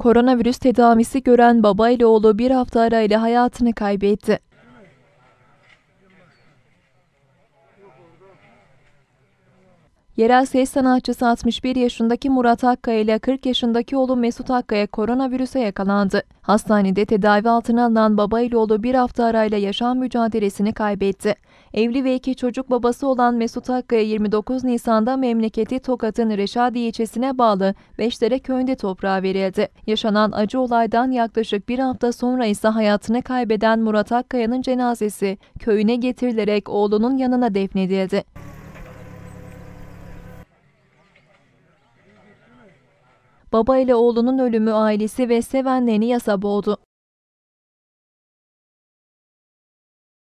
Koronavirüs tedavisi gören baba ile oğlu bir hafta arayla hayatını kaybetti. Yerel ses sanatçısı 61 yaşındaki Murat Akkaya ile 40 yaşındaki oğlu Mesut Akkaya koronavirüse yakalandı. Hastanede tedavi altına alınan baba ile oğlu bir hafta arayla yaşam mücadelesini kaybetti. Evli ve iki çocuk babası olan Mesut Akkaya 29 Nisan'da memleketi Tokat'ın Reşadiye ilçesine bağlı Beşdere köyünde toprağa verildi. Yaşanan acı olaydan yaklaşık bir hafta sonra ise hayatını kaybeden Murat Akkaya'nın cenazesi köyüne getirilerek oğlunun yanına defnedildi. Baba ile oğlunun ölümü ailesi ve sevenlerini yasa boğdu.